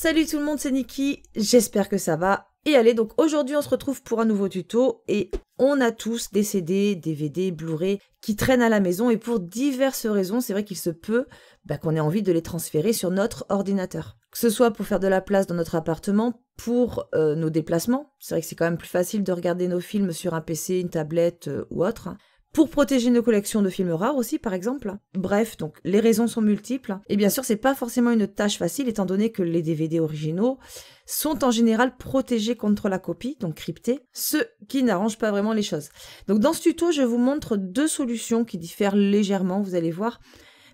Salut tout le monde, c'est Niki, j'espère que ça va. Et allez, donc aujourd'hui on se retrouve pour un nouveau tuto et on a tous des CD, DVD, Blu-ray qui traînent à la maison et pour diverses raisons, c'est vrai qu'il se peut bah, qu'on ait envie de les transférer sur notre ordinateur. Que ce soit pour faire de la place dans notre appartement, pour euh, nos déplacements, c'est vrai que c'est quand même plus facile de regarder nos films sur un PC, une tablette euh, ou autre, hein pour protéger nos collections de films rares aussi, par exemple. Bref, donc les raisons sont multiples. Et bien sûr, c'est pas forcément une tâche facile, étant donné que les DVD originaux sont en général protégés contre la copie, donc cryptés, ce qui n'arrange pas vraiment les choses. Donc dans ce tuto, je vous montre deux solutions qui diffèrent légèrement, vous allez voir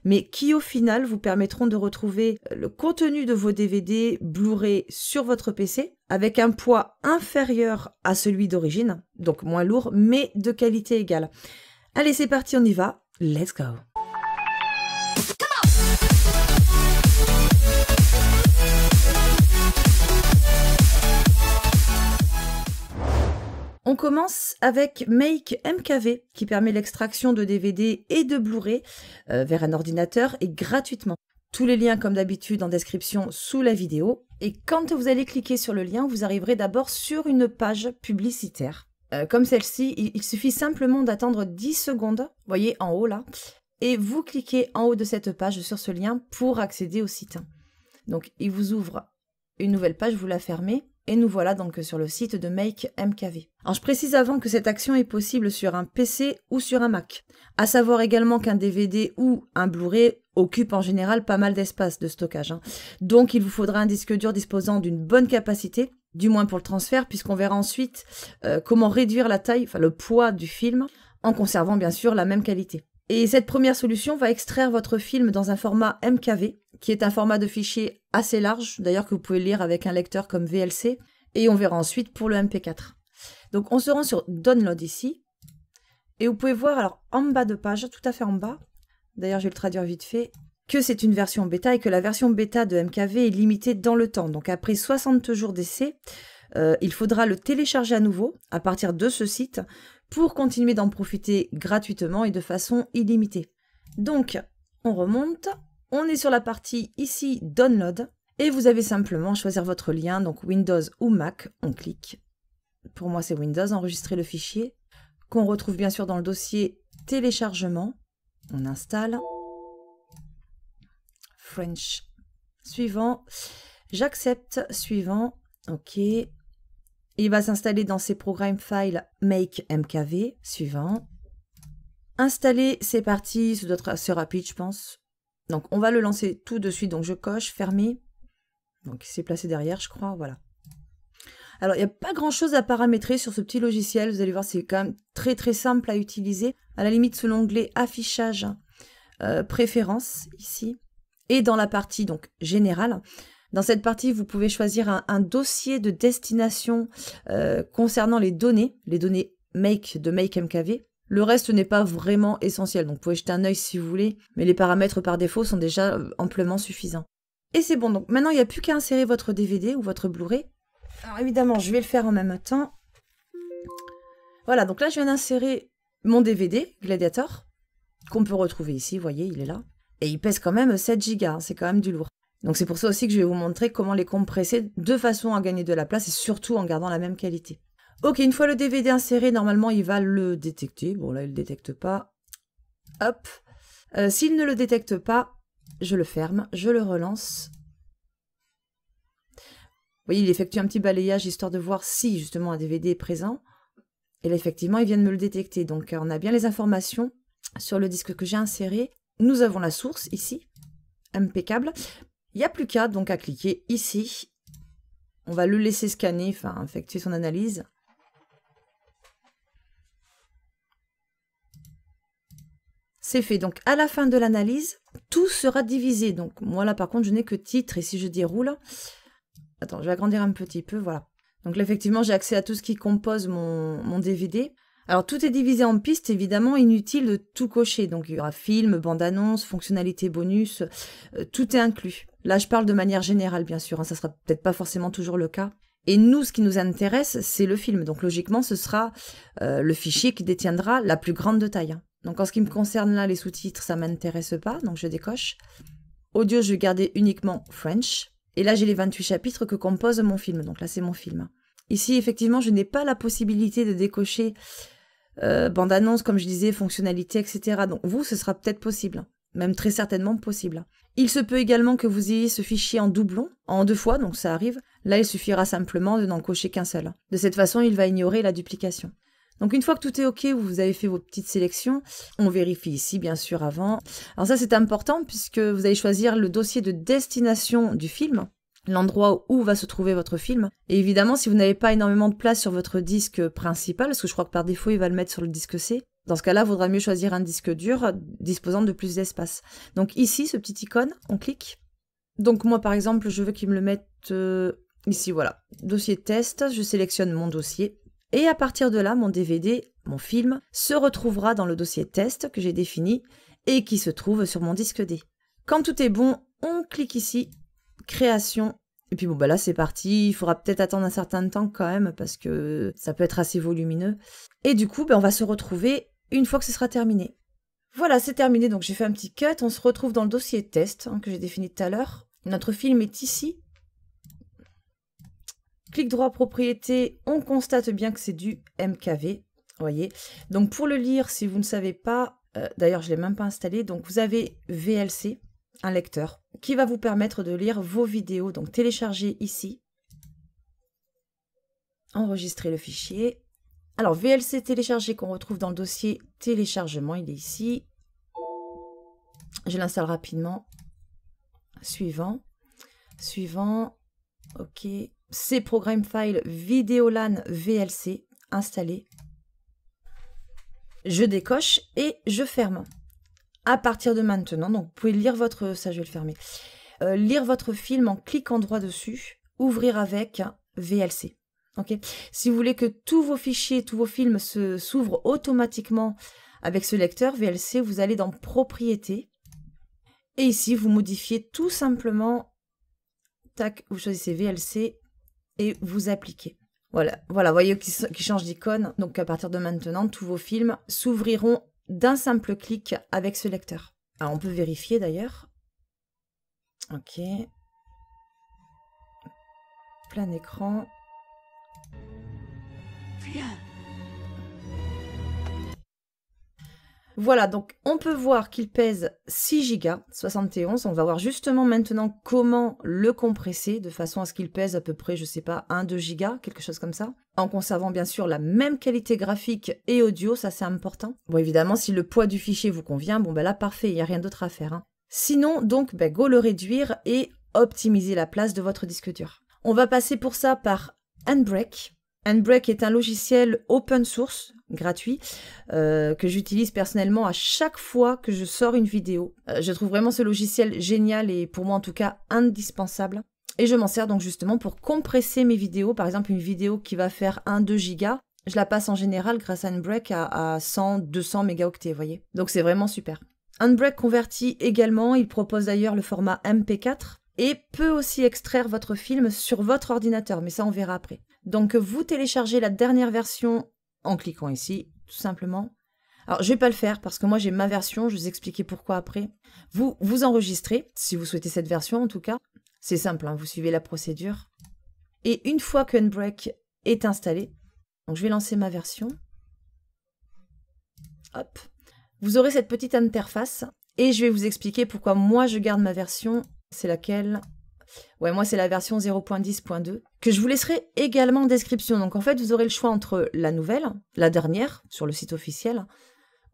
mais qui au final vous permettront de retrouver le contenu de vos DVD Blu-ray sur votre PC avec un poids inférieur à celui d'origine, donc moins lourd, mais de qualité égale. Allez, c'est parti, on y va. Let's go. On commence avec Make MKV qui permet l'extraction de DVD et de Blu-ray euh, vers un ordinateur et gratuitement. Tous les liens comme d'habitude en description sous la vidéo. Et quand vous allez cliquer sur le lien, vous arriverez d'abord sur une page publicitaire. Euh, comme celle-ci, il, suffit simplement d'attendre 10 secondes, voyez en haut là, et vous cliquez en haut de cette page sur ce lien pour accéder au site. Donc il vous ouvre une nouvelle page, vous la fermez, et nous voilà donc sur le site de Make MKV. Alors je précise avant que cette action est possible sur un PC ou sur un Mac. À savoir également qu'un DVD ou un Blu-ray occupe en général pas mal d'espace de stockage. Hein. Donc il vous faudra un disque dur disposant d'une bonne capacité du moins pour le transfert, puisqu'on verra ensuite euh, comment réduire la taille, enfin le poids du film, en conservant bien sûr la même qualité. Et cette première solution va extraire votre film dans un format MKV, qui est un format de fichier assez large, d'ailleurs que vous pouvez lire avec un lecteur comme VLC, et on verra ensuite pour le MP4. Donc on se rend sur Download ici, et vous pouvez voir alors en bas de page, tout à fait en bas, d'ailleurs je vais le traduire vite fait, que c'est une version bêta et que la version bêta de MKV est limitée dans le temps. Donc après 60 jours d'essai, euh, il faudra le télécharger à nouveau à partir de ce site pour continuer d'en profiter gratuitement et de façon illimitée. Donc on remonte, on est sur la partie ici download et vous avez simplement choisir votre lien, donc Windows ou Mac, on clique. Pour moi c'est Windows, enregistrer le fichier qu'on retrouve bien sûr dans le dossier téléchargement. On installe. French. Suivant. J'accepte. Suivant. OK. Il va s'installer dans ses programmes File Make MKV. Suivant. Installer, c'est parti. Ce doit assez rapide, je pense. Donc, on va le lancer tout de suite. Donc, je coche, fermé. Donc, il s'est placé derrière, je crois. Voilà. Alors, il n'y a pas grand-chose à paramétrer sur ce petit logiciel. Vous allez voir, c'est quand même très, très simple à utiliser. À la limite, sous l'onglet Affichage, euh, préférence. Préférences, ici. Et dans la partie donc générale, dans cette partie, vous pouvez choisir un, dossier de destination euh, concernant les données, les données make de Make MKV. Le reste n'est pas vraiment essentiel, donc vous pouvez jeter un œil si vous voulez, mais les paramètres par défaut sont déjà euh, amplement suffisants. Et c'est bon, donc maintenant il n'y a plus qu'à insérer votre DVD ou votre Blu-ray. Alors évidemment, je vais le faire en même temps. Voilà, donc là je viens d'insérer mon DVD, Gladiator, qu'on peut retrouver ici, vous voyez, il est là. Et il pèse quand même 7 Go, hein, c'est quand même du lourd. Donc c'est pour ça aussi que je vais vous montrer comment les compresser de façon à gagner de la place et surtout en gardant la même qualité. Ok, une fois le DVD inséré, normalement il va le détecter. Bon là il ne détecte pas. Hop. Euh, s'il ne le détecte pas, je le ferme, je le relance. Vous voyez, il effectue un petit balayage histoire de voir si justement un DVD est présent. Et là, effectivement, il vient de me le détecter. Donc on a bien les informations sur le disque que j'ai inséré. Nous avons la source ici, impeccable. Il n'y a plus qu'à donc à cliquer ici. On va le laisser scanner, enfin effectuer son analyse. C'est fait. Donc à la fin de l'analyse, tout sera divisé. Donc moi là par contre je n'ai que titre et si je déroule... Attends, je vais agrandir un petit peu, voilà. Donc là effectivement j'ai accès à tout ce qui compose mon, mon DVD. Alors tout est divisé en pistes, évidemment, inutile de tout cocher. Donc il y aura film, bande-annonce, fonctionnalités bonus, euh, tout est inclus. Là, je parle de manière générale, bien sûr, ça hein, ça sera peut-être pas forcément toujours le cas. Et nous, ce qui nous intéresse, c'est le film. Donc logiquement, ce sera euh, le fichier qui détiendra la plus grande de taille. Hein. Donc en ce qui me concerne là, les sous-titres, ça m'intéresse pas, donc je décoche. Audio, je vais garder uniquement French. Et là, j'ai les 28 chapitres que compose mon film. Donc là, c'est mon film. Ici, effectivement, je n'ai pas la possibilité de décocher euh, bande-annonce, comme je disais, fonctionnalité, etc. Donc vous, ce sera peut-être possible, hein. même très certainement possible. Hein. Il se peut également que vous ayez ce fichier en doublon, en deux fois, donc ça arrive. Là, il suffira simplement de n'en cocher qu'un seul. Hein. De cette façon, il va ignorer la duplication. Donc une fois que tout est OK, vous avez fait vos petites sélections, on vérifie ici bien sûr avant. Alors ça c'est important puisque vous allez choisir le dossier de destination du film l'endroit où va se trouver votre film. Et évidemment, si vous n'avez pas énormément de place sur votre disque principal, parce que je crois que par défaut, il va le mettre sur le disque C, dans ce cas-là, il vaudra mieux choisir un disque dur euh, disposant de plus d'espace. Donc ici, ce petit icône, on clique. Donc moi, par exemple, je veux qu'il me le mette euh, ici, voilà. Dossier test, je sélectionne mon dossier. Et à partir de là, mon DVD, mon film, se retrouvera dans le dossier test que j'ai défini et qui se trouve sur mon disque D. Quand tout est bon, on clique ici création. Et puis bon, bah là c'est parti, il faudra peut-être attendre un certain temps quand même, parce que ça peut être assez volumineux. Et du coup, ben, on va se retrouver une fois que ce sera terminé. Voilà, c'est terminé, donc j'ai fait un petit cut. On se retrouve dans le dossier test hein, que j'ai défini tout à l'heure. Notre film est ici. Clic droit propriété, on constate bien que c'est du MKV, voyez. Donc pour le lire, si vous ne savez pas, euh, d'ailleurs je ne l'ai même pas installé, donc vous avez VLC, un lecteur qui va vous permettre de lire vos vidéos. Donc téléchargez ici, enregistrez le fichier. Alors VLC téléchargé qu'on retrouve dans le dossier téléchargement, il est ici. Je l'installe rapidement. Suivant. Suivant. OK. C'est Programme File Videolan VLC installé. Je décoche et je ferme à partir de maintenant. Donc, vous pouvez lire votre. Ça, je vais le fermer. Euh, lire votre film en cliquant droit dessus, ouvrir avec VLC. ok si vous voulez que tous vos fichiers, tous vos films se s'ouvrent automatiquement avec ce lecteur VLC, vous allez dans Propriétés. Et ici, vous modifiez tout simplement. Tac, vous choisissez VLC et vous appliquez. Voilà, voilà, voyez qu'il change d'icône. Donc à partir de maintenant, tous vos films s'ouvriront d'un simple clic avec ce lecteur. Alors, ah, on peut vérifier d'ailleurs. Ok. Plein écran. Voilà, donc on peut voir qu'il pèse 6 Go 71. On va voir justement maintenant comment le compresser de façon à ce qu'il pèse à peu près, je sais pas, 1-2 Go, quelque chose comme ça. En conservant bien sûr la même qualité graphique et audio, ça c'est important. Bon évidemment, si le poids du fichier vous convient, bon ben là parfait, il n'y a rien d'autre à faire. Hein. Sinon, donc, ben, go le réduire et optimiser la place de votre disque dur. On va passer pour ça par Unbreak ». Handbrake est un logiciel open source, gratuit, euh, que j'utilise personnellement à chaque fois que je sors une vidéo. Euh, je trouve vraiment ce logiciel génial et pour moi en tout cas indispensable. Et je m'en sers donc justement pour compresser mes vidéos. Par exemple, une vidéo qui va faire 1-2 gigas, je la passe en général grâce à HandBrake à, à 100-200 mégaoctets, vous voyez. Donc c'est vraiment super. Unbreak convertit également, il propose d'ailleurs le format MP4 et peut aussi extraire votre film sur votre ordinateur, mais ça on verra après. Donc vous téléchargez la dernière version en cliquant ici, tout simplement. Alors je vais pas le faire parce que moi j'ai ma version, je vais vous expliquer pourquoi après. Vous vous enregistrez, si vous souhaitez cette version en tout cas. C'est simple, hein, vous suivez la procédure. Et une fois que Unbreak est installé, donc je vais lancer ma version. Hop. Vous aurez cette petite interface et je vais vous expliquer pourquoi moi je garde ma version, c'est laquelle Ouais, moi c'est la version 0.10.2 que je vous laisserai également en description. Donc en fait, vous aurez le choix entre la nouvelle, la dernière sur le site officiel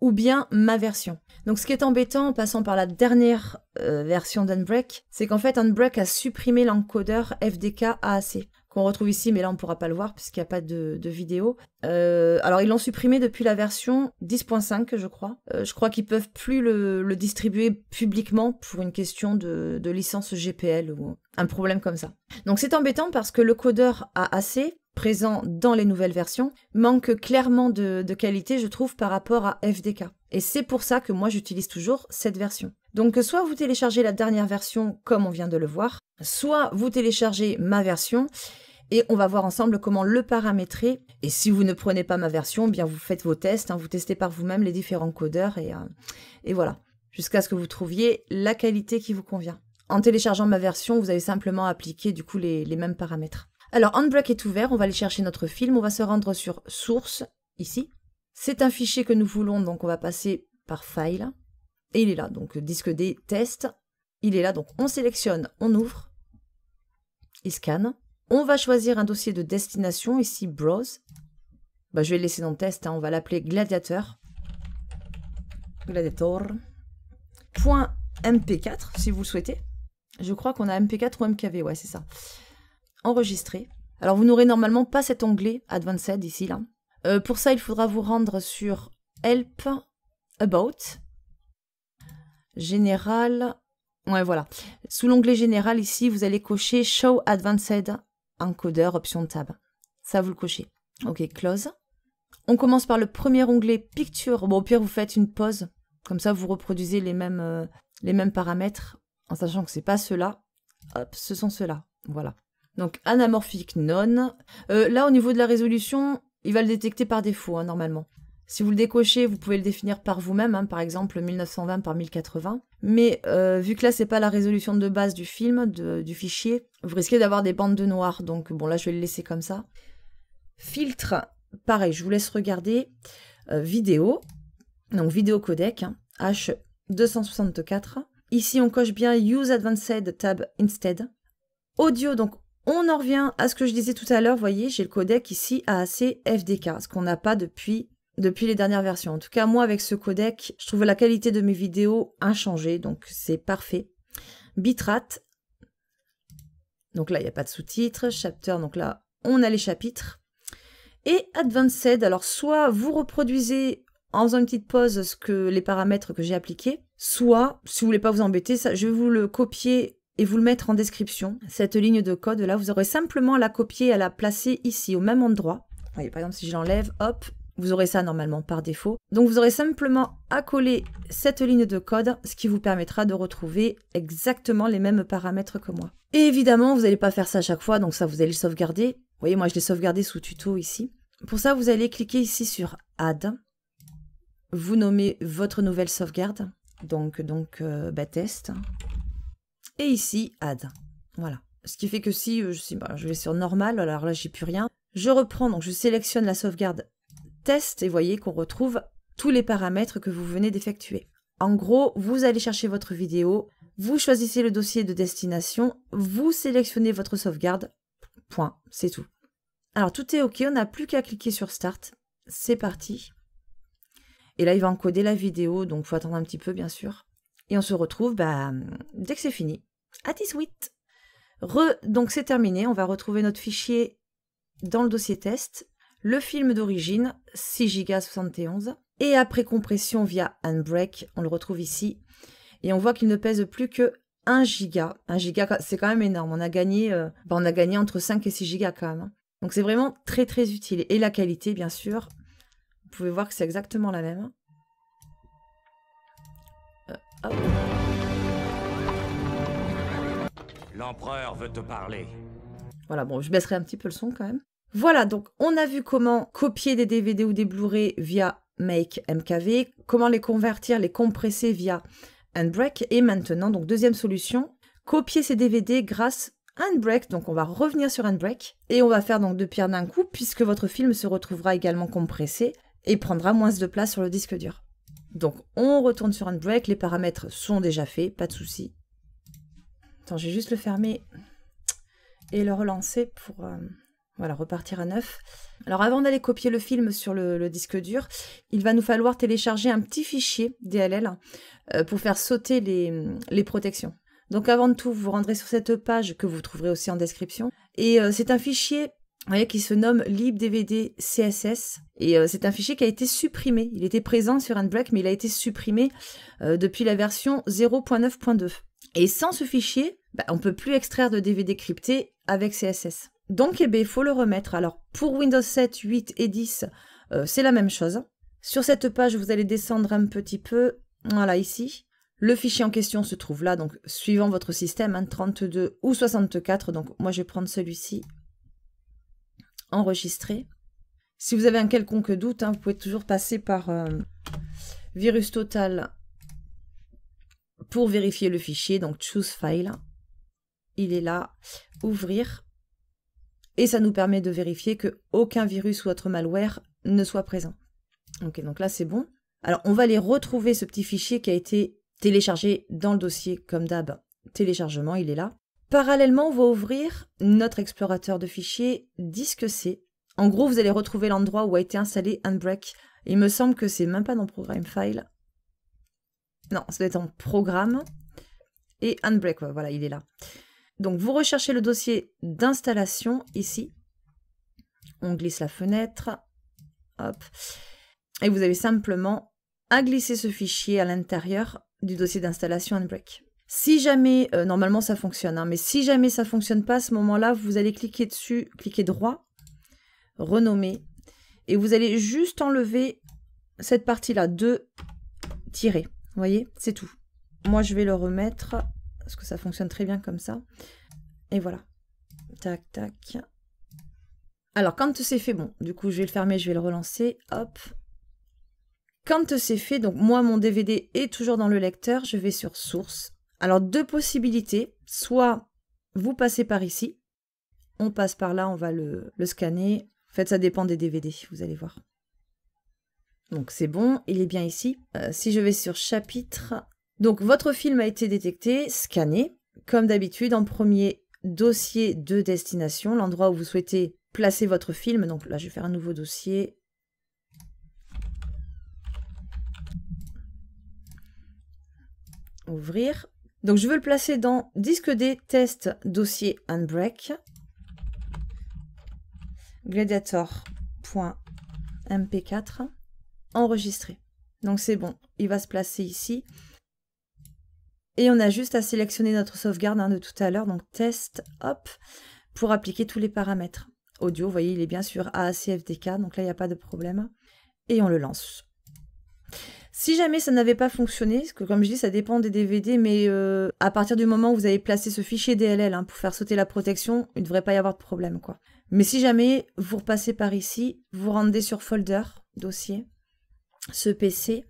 ou bien ma version. Donc ce qui est embêtant en passant par la dernière euh, version d'Unbreak, c'est qu'en fait Unbreak a supprimé l'encodeur FDK AAC qu'on retrouve ici, mais là on ne pourra pas le voir puisqu'il n'y a pas de, vidéo. Euh, alors ils l'ont supprimé depuis la version 10.5, je crois. Euh, je crois qu'ils peuvent plus le, distribuer publiquement pour une question de, licence GPL ou un problème comme ça. Donc c'est embêtant parce que le codeur AAC présent dans les nouvelles versions manque clairement de qualité, je trouve, par rapport à FDK. Et c'est pour ça que moi j'utilise toujours cette version. Donc soit vous téléchargez la dernière version comme on vient de le voir, Soit vous téléchargez ma version et on va voir ensemble comment le paramétrer. Et si vous ne prenez pas ma version, eh bien vous faites vos tests, hein. vous testez par vous-même les différents codeurs et, euh, et voilà, jusqu'à ce que vous trouviez la qualité qui vous convient. En téléchargeant ma version, vous avez simplement appliqué du coup les, mêmes paramètres. Alors, Handbrake est ouvert, on va aller chercher notre film, on va se rendre sur source, ici. C'est un fichier que nous voulons, donc on va passer par file. Et il est là, donc disque D, Test. Il est là, donc on sélectionne, on ouvre. On va choisir un dossier de destination, ici Browse. Bah, je vais le laisser dans le test, hein. on va l'appeler Gladiator. Point .mp4 si vous le souhaitez. Je crois qu'on a mp4 ou mkv, ouais c'est ça. Enregistrer. Alors vous n'aurez normalement pas cet onglet Advanced ici là. Euh, pour ça il faudra vous rendre sur Help About Général Ouais, voilà. Sous l'onglet général ici, vous allez cocher Show Advanced Encoder option Tab. Ça, vous le cochez. OK, close. On commence par le premier onglet Picture. Bon, au pire, vous faites une pause. Comme ça, vous reproduisez les mêmes, euh, les mêmes paramètres en sachant que ce n'est pas ceux-là. Hop, ce sont ceux-là. Voilà. Donc, Anamorphic non. Euh, là, au niveau de la résolution, il va le détecter par défaut, hein, normalement. Si vous le décochez, vous pouvez le définir par vous-même, hein, par exemple 1920 par 1080. Mais euh, vu que là, c'est pas la résolution de base du film, du fichier, vous risquez d'avoir des bandes de noir. Donc bon, là, je vais le laisser comme ça. Filtre, pareil, je vous laisse regarder. Euh, vidéo, donc vidéo codec, H264. Hein, ici, on coche bien Use Advanced Tab Instead. Audio, donc on en revient à ce que je disais tout à l'heure, Vous voyez, j'ai le codec ici AAC FDK, ce qu'on n'a pas depuis depuis les dernières versions. En tout cas, moi, avec ce codec, je trouve la qualité de mes vidéos inchangée, donc c'est parfait. Bitrate, donc là, il n'y a pas de sous-titres. Chapter, donc là, on a les chapitres. Et Advanced, alors soit vous reproduisez en faisant une petite pause ce que, les paramètres que j'ai appliqués, soit, si vous ne voulez pas vous embêter, ça, je vais vous le copier et vous le mettre en description. Cette ligne de code là, vous aurez simplement à la copier et à la placer ici, au même endroit. voyez, par exemple, si je l'enlève, hop, vous aurez ça normalement par défaut. Donc vous aurez simplement à coller cette ligne de code, ce qui vous permettra de retrouver exactement les mêmes paramètres que moi. Et évidemment, vous n'allez pas faire ça à chaque fois, donc ça vous allez le sauvegarder. Vous voyez, moi je l'ai sauvegardé sous tuto ici. Pour ça, vous allez cliquer ici sur Add. Vous nommez votre nouvelle sauvegarde, donc, donc euh, bah, test. Et ici, Add. Voilà. Ce qui fait que si euh, je, suis je vais sur normal, alors là j'ai plus rien. Je reprends, donc je sélectionne la sauvegarde test et voyez qu'on retrouve tous les paramètres que vous venez d'effectuer. En gros, vous allez chercher votre vidéo, vous choisissez le dossier de destination, vous sélectionnez votre sauvegarde, point, c'est tout. Alors tout est OK, on n'a plus qu'à cliquer sur Start, c'est parti. Et là, il va encoder la vidéo, donc faut attendre un petit peu, bien sûr. Et on se retrouve bah, dès que c'est fini. À 18 Re, Donc c'est terminé, on va retrouver notre fichier dans le dossier test le film d'origine, 6 Go 71. Et après compression via Handbrake, on le retrouve ici. Et on voit qu'il ne pèse plus que 1 giga. 1 giga, c'est quand même énorme. On a gagné, euh, ben, on a gagné entre 5 et 6 gigas quand même. Hein. Donc c'est vraiment très très utile. Et la qualité, bien sûr. Vous pouvez voir que c'est exactement la même. Euh, L'empereur veut te parler. Voilà, bon, je baisserai un petit peu le son quand même. Voilà, donc on a vu comment copier des DVD ou des Blu-ray via Make MKV, comment les convertir, les compresser via Handbrake. Et maintenant, donc deuxième solution, copier ces DVD grâce à Handbrake. Donc on va revenir sur Handbrake et on va faire donc deux pierres d'un coup puisque votre film se retrouvera également compressé et prendra moins de place sur le disque dur. Donc on retourne sur Handbrake, les paramètres sont déjà faits, pas de souci. Attends, j'ai juste le fermer et le relancer pour... Euh, voilà, repartir à neuf. Alors avant d'aller copier le film sur le, disque dur, il va nous falloir télécharger un petit fichier DLL euh, pour faire sauter les, protections. Donc avant de tout, vous vous rendrez sur cette page que vous trouverez aussi en description. Et euh, c'est un fichier qui se nomme libDVD.css Et euh, c'est un fichier qui a été supprimé. Il était présent sur Handbrake, mais il a été supprimé depuis la version 0.9.2. Et sans ce fichier, bah, on ne peut plus extraire de DVD crypté avec CSS. Donc, eh ben, il faut le remettre. Alors, pour Windows 7, 8 et 10, euh, c'est la même chose. Sur cette page, vous allez descendre un petit peu. Voilà, ici. Le fichier en question se trouve là, donc suivant votre système, 32 hein, ou 64. Donc, moi, je vais prendre celui-ci. Enregistrer. Si vous avez un quelconque doute, hein, vous pouvez toujours passer par euh, Virus Total pour vérifier le fichier. Donc, Choose File. Il est là. Ouvrir et ça nous permet de vérifier que aucun virus ou autre malware ne soit présent. Ok, donc là c'est bon. Alors on va aller retrouver ce petit fichier qui a été téléchargé dans le dossier comme d'hab. Téléchargement, il est là. Parallèlement, on va ouvrir notre explorateur de fichiers disque C. En gros, vous allez retrouver l'endroit où a été installé Unbreak. Il me semble que c'est même pas dans Programme File. Non, ça doit être en Programme. Et Unbreak. voilà, il est là. Donc vous recherchez le dossier d'installation ici. On glisse la fenêtre. Hop. Et vous avez simplement à glisser ce fichier à l'intérieur du dossier d'installation Unbreak. Si jamais, euh, normalement ça fonctionne, hein, mais si jamais ça ne fonctionne pas à ce moment-là, vous allez cliquer dessus, cliquer droit, renommer, et vous allez juste enlever cette partie-là de tirer. Vous voyez, c'est tout. Moi, je vais le remettre parce que ça fonctionne très bien comme ça. Et voilà. Tac, tac. Alors, quand c'est fait, bon, du coup, je vais le fermer, je vais le relancer. Hop. Quand c'est fait, donc moi, mon DVD est toujours dans le lecteur, je vais sur source. Alors, deux possibilités. Soit vous passez par ici, on passe par là, on va le, scanner. En fait, ça dépend des DVD, vous allez voir. Donc c'est bon, il est bien ici. Euh, si je vais sur chapitre, donc votre film a été détecté, scanné, comme d'habitude en premier dossier de destination, l'endroit où vous souhaitez placer votre film. Donc là, je vais faire un nouveau dossier. Ouvrir. Donc je veux le placer dans disque D, test, dossier Unbreak. Gladiator.mp4. Enregistrer. Donc c'est bon, il va se placer ici. Et on a juste à sélectionner notre sauvegarde hein, de tout à l'heure, donc test, hop, pour appliquer tous les paramètres. Audio, vous voyez, il est bien sûr AACFDK, donc là, il n'y a pas de problème. Et on le lance. Si jamais ça n'avait pas fonctionné, parce que comme je dis, ça dépend des DVD, mais euh, à partir du moment où vous avez placé ce fichier DLL hein, pour faire sauter la protection, il ne devrait pas y avoir de problème. quoi. Mais si jamais vous repassez par ici, vous rendez sur Folder, Dossier, ce PC,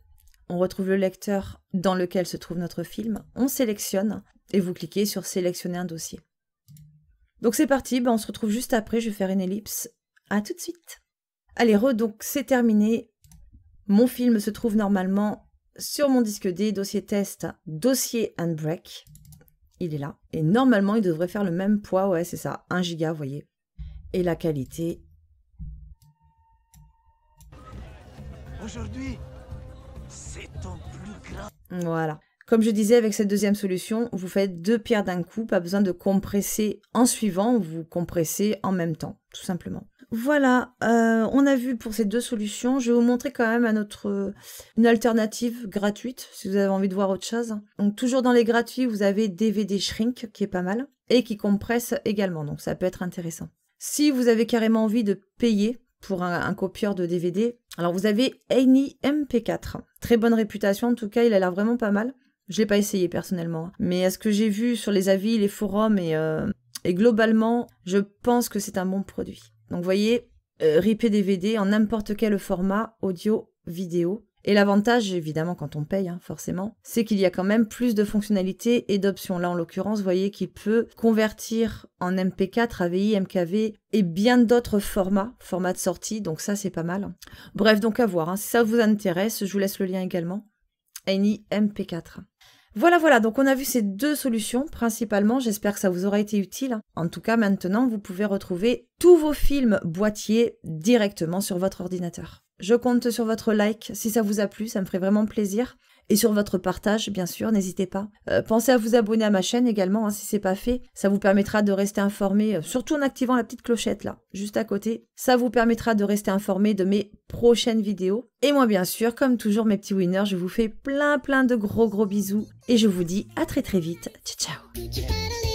on retrouve le lecteur dans lequel se trouve notre film, on sélectionne et vous cliquez sur sélectionner un dossier. Donc c'est parti, ben, on se retrouve juste après, je vais faire une ellipse. A tout de suite. Allez, re, donc c'est terminé. Mon film se trouve normalement sur mon disque D, dossier test, dossier and break. Il est là. Et normalement, il devrait faire le même poids, ouais, c'est ça, 1 giga, vous voyez. Et la qualité. Aujourd'hui, voilà. Comme je disais avec cette deuxième solution, vous faites deux pierres d'un coup, pas besoin de compresser en suivant, vous compressez en même temps, tout simplement. Voilà, euh, on a vu pour ces deux solutions. Je vais vous montrer quand même euh, une alternative gratuite si vous avez envie de voir autre chose. Donc toujours dans les gratuits, vous avez DVD Shrink qui est pas mal et qui compresse également, donc ça peut être intéressant. Si vous avez carrément envie de payer pour un, copieur de DVD. Alors vous avez Any MP4. Très bonne réputation en tout cas, il a l'air vraiment pas mal. Je l'ai pas essayé personnellement, hein. mais à ce que j'ai vu sur les avis, les forums et, euh, globalement, je pense que c'est un bon produit. Donc vous voyez, euh, RIP DVD en n'importe quel format, audio, vidéo. Et l'avantage, évidemment, quand on paye, hein, forcément, c'est qu'il y a quand même plus de fonctionnalités et d'options. Là, en l'occurrence, vous voyez qu'il peut convertir en MP4, AVI, MKV et bien d'autres formats, formats de sortie. Donc ça, c'est pas mal. Bref, donc à voir. Hein. Si ça vous intéresse, je vous laisse le lien également. Any MP4. Voilà, voilà, donc on a vu ces deux solutions principalement, j'espère que ça vous aura été utile. En tout cas, maintenant, vous pouvez retrouver tous vos films boîtiers directement sur votre ordinateur. Je compte sur votre like si ça vous a plu, ça me ferait vraiment plaisir. Et sur votre partage, bien sûr, n'hésitez pas. Euh, pensez à vous abonner à ma chaîne également si hein, si c'est pas fait. Ça vous permettra de rester informé, euh, surtout en activant la petite clochette là, juste à côté. Ça vous permettra de rester informé de mes prochaines vidéos. Et moi, bien sûr, comme toujours, mes petits winners, je vous fais plein plein de gros gros bisous. Et je vous dis à très très vite. Ciao ciao